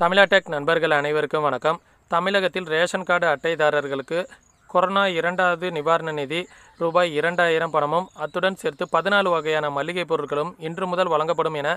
தமிழா டெக் நண்பர்கள் அனைவருக்கும் வணக்கம் தமிழகத்தில் ரேஷன் கார்டு அட்டைதாரர்களுக்கு கொரோனா இரண்டாவது நிவாரண நிதி ரூபாய் இரண்டாயிரம் பணமும் அத்துடன் சேர்த்து பதினாலு வகையான மளிகை பொருட்களும் இன்று முதல் வழங்கப்படும் என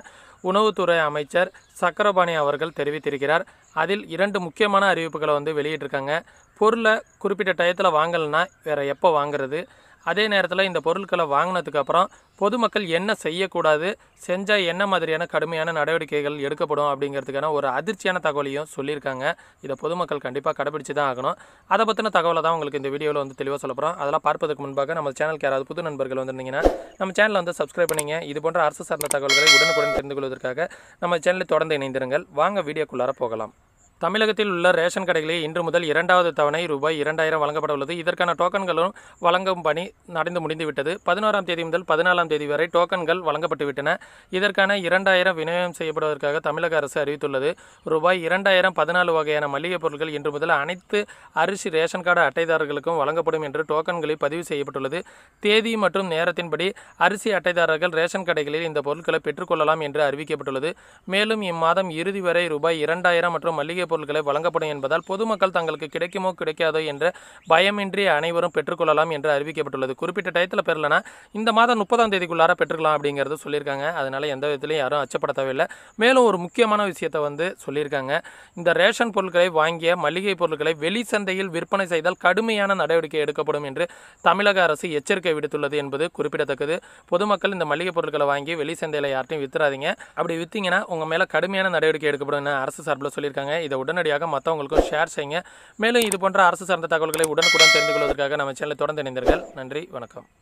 உணவுத்துறை அமைச்சர் சக்கரபாணி அவர்கள் தெரிவித்திருக்கிறார் அதில் இரண்டு முக்கியமான அறிவிப்புகளை வந்து வெளியிட்டிருக்காங்க பொருளை குறிப்பிட்ட டயத்தில் வாங்கலைன்னா வேறு எப்போ வாங்குறது அதே நேரத்தில் இந்த பொருட்களை வாங்கினதுக்கப்புறம் பொதுமக்கள் என்ன செய்யக்கூடாது செஞ்சால் என்ன மாதிரியான கடுமையான நடவடிக்கைகள் எடுக்கப்படும் அப்படிங்கிறதுக்கான ஒரு அதிர்ச்சியான தகவலையும் சொல்லியிருக்காங்க இதை பொதுமக்கள் கண்டிப்பாக கடைபிடிச்சு தான் ஆகணும் அதை பற்றின தகவலை தான் உங்களுக்கு இந்த வீடியோவில் வந்து தெளிவாக சொல்ல போகிறோம் அதெல்லாம் பார்ப்பதுக்கு முன்பாக நம்ம சேனலுக்கு யாராவது புது நண்பர்கள் வந்திருந்தீங்கன்னா நம்ம சேனலில் வந்து சப்ஸ்கிரைப் பண்ணிங்க இது போன்ற அரசு சார்ந்த தகவல்களை உடனுக்குடன் தெரிந்து கொள்வதற்காக நம்ம சேனலை தொடர்ந்து இணைந்திருங்கள் வாங்க வீடியோக்குள்ளார போகலாம் தமிழகத்தில் உள்ள ரேஷன் கடைகளில் இன்று முதல் இரண்டாவது தவணை ரூபாய் இரண்டாயிரம் வழங்கப்பட உள்ளது இதற்கான டோக்கன்களும் வழங்கும் பணி நடந்து முடிந்துவிட்டது பதினோராம் தேதி முதல் பதினாலாம் தேதி வரை டோக்கன்கள் வழங்கப்பட்டுவிட்டன இதற்கான இரண்டாயிரம் விநியோகம் செய்யப்படுவதற்காக தமிழக அரசு அறிவித்துள்ளது ரூபாய் இரண்டாயிரம் பதினாலு வகையான மளிகைப் பொருட்கள் இன்று முதல் அனைத்து அரிசி ரேஷன் கார்டு அட்டைதாரர்களுக்கும் வழங்கப்படும் என்று டோக்கன்களில் பதிவு செய்யப்பட்டுள்ளது தேதி மற்றும் நேரத்தின்படி அரிசி அட்டைதாரர்கள் ரேஷன் கடைகளில் இந்த பொருட்களை பெற்றுக்கொள்ளலாம் என்று அறிவிக்கப்பட்டுள்ளது மேலும் இம்மாதம் இறுதி வரை ரூபாய் இரண்டாயிரம் மற்றும் மளிகை பொருட்களை வழங்கப்படும் என்பதால் பொதுமக்கள் தங்களுக்கு கிடைக்குமோ கிடைக்காதோ என்ற பயமின்றி அனைவரும் பெற்றுக்கொள்ளலாம் என்று அறிவிக்கப்பட்டுள்ளது குறிப்பிட்ட டயத்தில் பெறலனா இந்த மாதம் முப்பதாம் தேதிக்குள்ளார பெற்றுக்கலாம் அப்படிங்கிறது சொல்லியிருக்காங்க அதனால் எந்த விதத்திலையும் யாரும் அச்சப்பட தேவையில்லை மேலும் ஒரு முக்கியமான விஷயத்தை வந்து சொல்லியிருக்காங்க இந்த ரேஷன் பொருட்களை வாங்கிய மளிகை பொருட்களை வெளி சந்தையில் விற்பனை செய்தால் கடுமையான நடவடிக்கை எடுக்கப்படும் என்று தமிழக அரசு எச்சரிக்கை விடுத்துள்ளது என்பது குறிப்பிடத்தக்கது பொதுமக்கள் இந்த மளிகை பொருட்களை வாங்கி வெளி சந்தையில் யார்ட்டையும் வித்துறாதீங்க அப்படி வித்தீங்கன்னா உங்கள் மேலே கடுமையான நடவடிக்கை எடுக்கப்படும் அரசு சார்பில் சொல்லியிருக்காங்க இதை உடனடியாக மற்றவங்களுக்கும் ஷேர் செய்யுங்க மேலும் இது போன்ற அரசு சார்ந்த தகவல்களை உடனுக்குடன் தெரிந்து கொள்வதற்காக நம்ம சேனலை தொடர்ந்து இணைந்தீர்கள் நன்றி வணக்கம்